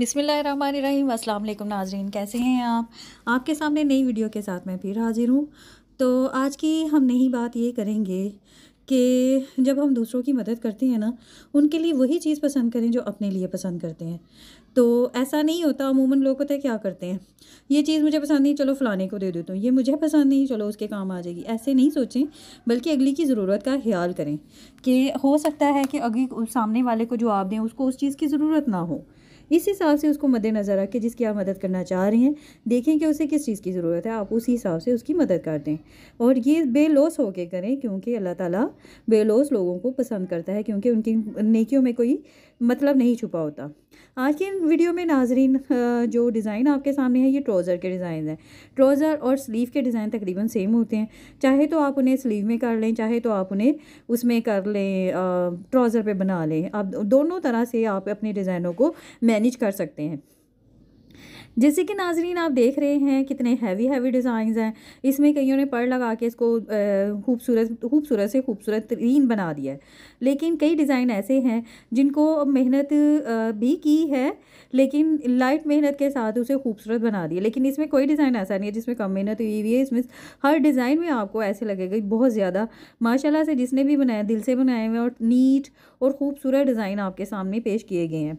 बिसमीम अल्लाम नाजरीन कैसे हैं आप आपके सामने नई वीडियो के साथ मैं फिर हाज़िर हूँ तो आज की हम नई बात ये करेंगे कि जब हम दूसरों की मदद करते हैं ना उनके लिए वही चीज़ पसंद करें जो अपने लिए पसंद करते हैं तो ऐसा नहीं होता अमूमन लोग पता है क्या करते हैं ये चीज़ मुझे पसंद नहीं चलो फलाने को दे देता हूँ ये मुझे पसंद नहीं चलो उसके काम आ जाएगी ऐसे नहीं सोचें बल्कि अगली की ज़रूरत का ख्याल करें कि हो सकता है कि अगली सामने वाले को जो आप दें उसको उस चीज़ की ज़रूरत ना हो इस हिसाब से उसको मद्देनज़र रख के जिसकी आप मदद करना चाह रहे हैं देखें कि उसे किस चीज़ की ज़रूरत है आप उसी हिसाब से उसकी मदद कर दें और ये बेलोस होके करें क्योंकि अल्लाह ताला बेलोस लोगों को पसंद करता है क्योंकि उनकी नेकियों में कोई मतलब नहीं छुपा होता आज के वीडियो में नाजरीन जो डिज़ाइन आपके सामने है ये ट्रोज़र के डिज़ाइन हैं ट्रोज़र और स्लीव के डिज़ाइन तकरीबन सेम होते हैं चाहे तो आप उन्हें स्लीव में कर लें चाहे तो आप उन्हें उसमें कर लें ट्रोज़र पे बना लें आप दोनों तरह से आप अपने डिज़ाइनों को मैच मैनेज कर सकते हैं जैसे कि नाजरीन आप देख रहे हैं कितने हैवी हैवी डिज़ाइंस हैं इसमें कईयों ने पढ़ लगा के इसको खूबसूरत खूबसूरत से खूबसूरत तरीन बना दिया है लेकिन कई डिज़ाइन ऐसे हैं जिनको मेहनत भी की है लेकिन लाइट मेहनत के साथ उसे खूबसूरत बना दिया लेकिन इसमें कोई डिज़ाइन ऐसा नहीं है जिसमें कम मेहनत हुई हुई है इसमें हर डिज़ाइन में आपको ऐसे लगेगा बहुत ज़्यादा माशाला से जिसने भी बनाया दिल से बनाए हुए और नीट और ख़ूबसूरत डिज़ाइन आपके सामने पेश किए गए हैं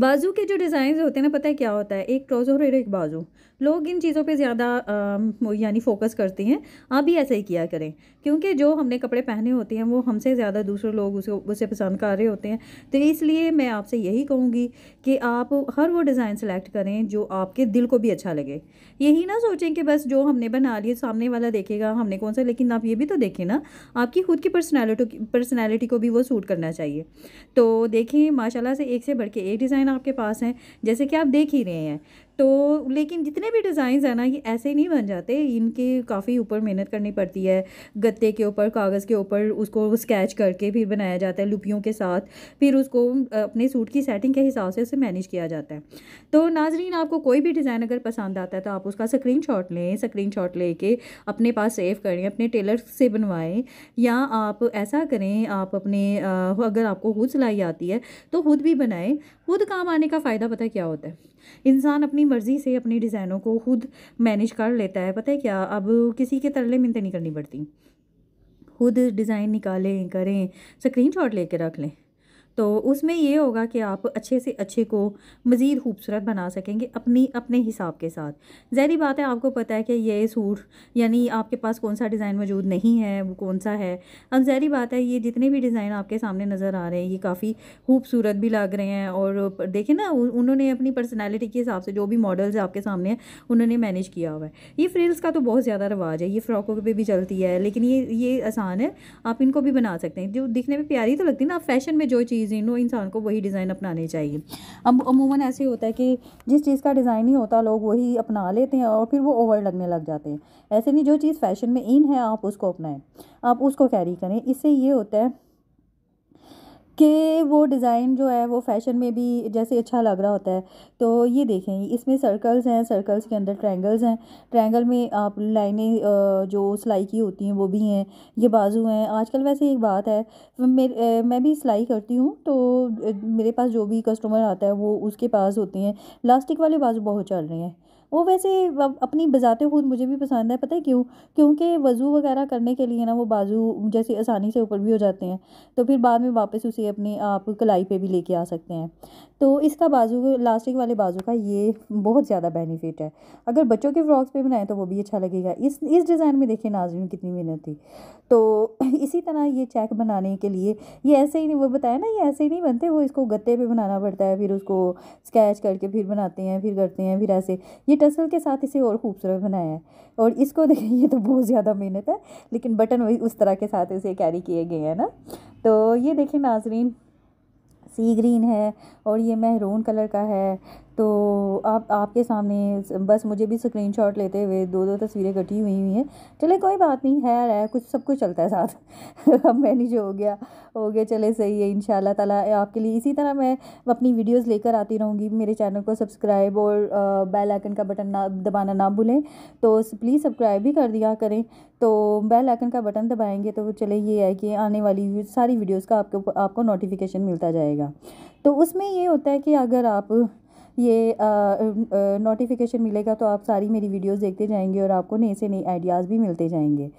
बाजू के जो डिज़ाइन होते हैं ना पता है क्या होता है एक ट्राउज़र और एक बाजू लोग इन चीज़ों पे ज़्यादा यानी फोकस करते हैं आप भी ऐसा ही किया करें क्योंकि जो हमने कपड़े पहने होते हैं वो हमसे ज़्यादा दूसरे लोग उसे उसे पसंद कर रहे होते हैं तो इसलिए मैं आपसे यही कहूँगी कि आप हर वो डिज़ाइन सेलेक्ट करें जो आपके दिल को भी अच्छा लगे यही ना सोचें कि बस जो हमने बना लिए सामने वाला देखेगा हमने कौन सा लेकिन आप ये भी तो देखें ना आपकी खुद की पर्सनैलिटी पर्सनैलिटी को भी वो सूट करना चाहिए तो देखें माशाला से एक से बढ़ के एक डिज़ाइन ऑप्शन आपके पास हैं जैसे कि आप देख ही रहे हैं तो लेकिन जितने भी डिज़ाइंस हैं ना ये ऐसे नहीं बन जाते इनके काफ़ी ऊपर मेहनत करनी पड़ती है गत्ते के ऊपर कागज़ के ऊपर उसको स्केच करके फिर बनाया जाता है लुपियों के साथ फिर उसको अपने सूट की सेटिंग के हिसाब से उसे मैनेज किया जाता है तो नाजरीन आपको कोई भी डिज़ाइन अगर पसंद आता है तो आप उसका स्क्रीन शॉट लें स्क्रीन शॉट लेके अपने पास सेव करें अपने टेलर से बनवाएं या आप ऐसा करें आप अपने अगर आपको खुद सिलाई आती है तो खुद भी बनाएं खुद काम आने का फ़ायदा पता क्या होता है इंसान अपनी मर्ज़ी से अपने डिज़ाइनों को खुद मैनेज कर लेता है पता है क्या अब किसी के तरले मिनते नहीं करनी पड़ती खुद डिज़ाइन निकालें करें स्क्रीन शॉट ले रख लें तो उसमें ये होगा कि आप अच्छे से अच्छे को मज़ीद खूबसूरत बना सकेंगे अपनी अपने हिसाब के साथ जहरी बात है आपको पता है कि ये सूट यानी आपके पास कौन सा डिज़ाइन मौजूद नहीं है वो कौन सा है अब जहरी बात है ये जितने भी डिज़ाइन आपके सामने नज़र आ रहे हैं ये काफ़ी खूबसूरत भी लग रहे हैं और देखें ना उन्होंने अपनी पर्सनैलिटी के हिसाब से जो भी मॉडल्स आपके सामने हैं उन्होंने मैनेज किया हुआ है ये फ्रिल्स का तो बहुत ज़्यादा रवाज है ये फ़्रॉकों पर भी चलती है लेकिन ये ये आसान है आप इनको भी बना सकते हैं जो दिखने में प्यारी तो लगती है ना आप फैशन में जो चीज़ डिज़ाइनों इंसान को वही डिज़ाइन अपनाने चाहिए अब अमूमन ऐसे होता है कि जिस चीज़ का डिज़ाइन ही होता लोग वही अपना लेते हैं और फिर वो ओवर लगने लग जाते हैं ऐसे नहीं जो चीज़ फैशन में इन है आप उसको अपनाएं आप उसको कैरी करें इससे ये होता है कि वो डिज़ाइन जो है वो फैशन में भी जैसे अच्छा लग रहा होता है तो ये देखें इसमें सर्कल्स हैं सर्कल्स के अंदर ट्रायंगल्स हैं ट्रायंगल में आप लाइनें जो सिलाई की होती हैं वो भी हैं ये बाजू हैं आजकल वैसे एक बात है मेरे मैं भी सिलाई करती हूँ तो मेरे पास जो भी कस्टमर आता है वो उसके पास होते हैं लास्टिक वाले बाजू बहुत चल रहे हैं वो वैसे अपनी बजाते खुद मुझे भी पसंद है पता है क्यों क्योंकि वज़ू वगैरह करने के लिए ना वो बाजू जैसे आसानी से ऊपर भी हो जाते हैं तो फिर बाद में वापस उसे अपने आप कलाई पे भी लेके आ सकते हैं तो इसका बाजू लास्टिक वाले बाजू का ये बहुत ज़्यादा बेनिफिट है अगर बच्चों के फ्रॉक्स पे बनाएं तो वो भी अच्छा लगेगा इस इस डिज़ाइन में देखिए नाजरीन कितनी मेहनत थी तो इसी तरह ये चेक बनाने के लिए ये ऐसे ही नहीं वो बताया ना ये ऐसे ही नहीं बनते वो इसको गत्ते पर बनाना पड़ता है फिर उसको स्केच करके फिर बनाते हैं फिर करते हैं फिर ऐसे ये टसल के साथ इसे और खूबसूरत बनाया है और इसको देखें ये तो बहुत ज़्यादा मेहनत है लेकिन बटन उस तरह के साथ इसे कैरी किए गए हैं ना तो ये देखिए नाजरीन सी ग्रीन है और ये मेहरून कलर का है तो आप आपके सामने बस मुझे भी स्क्रीनशॉट लेते हुए दो दो तस्वीरें कटी हुई हुई हैं चले कोई बात नहीं है कुछ सब कुछ चलता है साथ अब मैनेज हो गया हो गया चले सही है इन ताला आपके लिए इसी तरह मैं अपनी वीडियोस लेकर आती रहूँगी मेरे चैनल को सब्सक्राइब और बेल आइकन का बटन ना दबाना ना भूलें तो प्लीज़ सब्सक्राइब भी कर दिया करें तो बेल आइकन का बटन दबाएंगे तो चले ये है कि आने वाली सारी वीडियोज़ का आपको आपको नोटिफिकेशन मिलता जाएगा तो उसमें ये होता है कि अगर आप ये नोटिफिकेशन मिलेगा तो आप सारी मेरी वीडियोस देखते जाएंगे और आपको नए से नए आइडियाज़ भी मिलते जाएंगे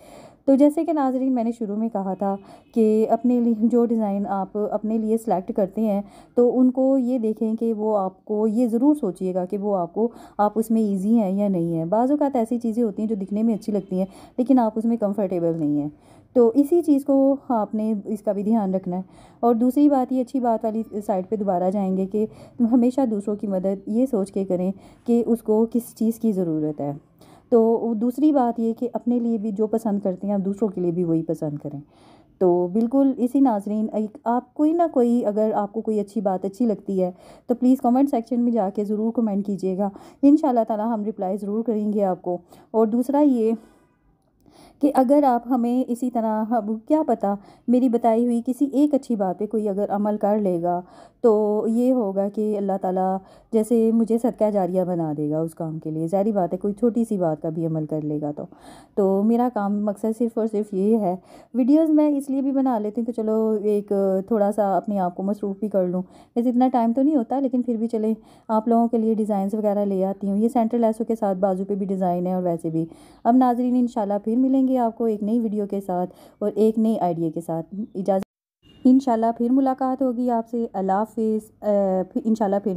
तो जैसे कि नाजरीन मैंने शुरू में कहा था कि अपने लिए जो डिज़ाइन आप अपने लिए सिलेक्ट करते हैं तो उनको ये देखें कि वो आपको ये ज़रूर सोचिएगा कि वो आपको आप उसमें ईजी हैं या नहीं है बाज़ात ऐसी चीज़ें होती हैं जो दिखने में अच्छी लगती हैं लेकिन आप उसमें कम्फर्टेबल नहीं हैं तो इसी चीज़ को आपने इसका भी ध्यान रखना है और दूसरी बात ये अच्छी बात वाली साइड पे दोबारा जाएंगे कि हमेशा दूसरों की मदद ये सोच के करें कि उसको किस चीज़ की ज़रूरत है तो दूसरी बात ये कि अपने लिए भी जो पसंद करते हैं आप दूसरों के लिए भी वही पसंद करें तो बिल्कुल इसी नाजरीन एक आप कोई ना कोई अगर आपको कोई अच्छी बात अच्छी लगती है तो प्लीज़ कमेंट सेक्शन में जाके ज़रूर कमेंट कीजिएगा इन ताला हम रिप्लाई ज़रूर करेंगे आपको और दूसरा ये कि अगर आप हमें इसी तरह हम क्या पता मेरी बताई हुई किसी एक अच्छी बात पे कोई अगर अमल कर लेगा तो ये होगा कि अल्लाह ताला जैसे मुझे सदका जारिया बना देगा उस काम के लिए ज़ाहरी बात है कोई छोटी सी बात का भी अमल कर लेगा तो तो मेरा काम मकसद सिर्फ़ और सिर्फ ये है वीडियोस मैं इसलिए भी बना लेती हूँ कि चलो एक थोड़ा सा अपने आप को मसरूफ़ भी कर लूँ वैसे इतना टाइम तो नहीं होता लेकिन फिर भी चले आप लोगों के लिए डिज़ाइंस वगैरह ले आती हूँ ये सेंटर एसो के साथ बाजू पर भी डिज़ाइन है और वैसे भी अब नाजरीन इन फिर मिल मिलेंगे आपको एक नई वीडियो के साथ और एक नए आइडिया के साथ इजाज़त इनशाला फिर मुलाकात होगी आपसे अल्लाह हाफिज़ इनशाला फिर